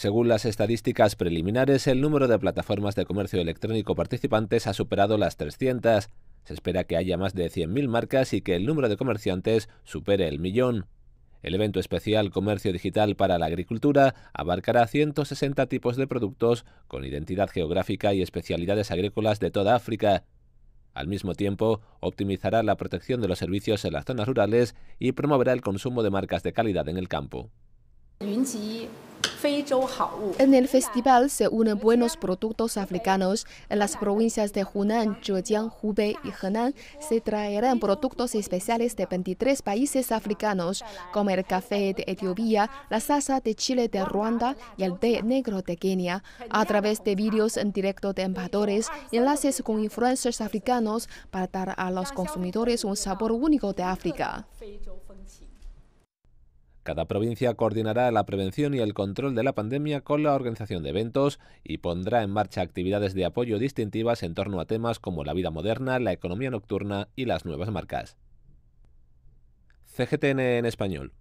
Según las estadísticas preliminares, el número de plataformas de comercio electrónico participantes ha superado las 300. Se espera que haya más de 100.000 marcas y que el número de comerciantes supere el millón. El evento especial Comercio Digital para la Agricultura abarcará 160 tipos de productos con identidad geográfica y especialidades agrícolas de toda África. Al mismo tiempo, optimizará la protección de los servicios en las zonas rurales y promoverá el consumo de marcas de calidad en el campo. En el festival se unen buenos productos africanos. En las provincias de Hunan, Zhejiang, Hubei y Henan se traerán productos especiales de 23 países africanos, como el café de Etiopía, la salsa de Chile de Ruanda y el té negro de Kenia. A través de vídeos en directo de embajadores y enlaces con influencers africanos para dar a los consumidores un sabor único de África. Cada provincia coordinará la prevención y el control de la pandemia con la organización de eventos y pondrá en marcha actividades de apoyo distintivas en torno a temas como la vida moderna, la economía nocturna y las nuevas marcas. CGTN en español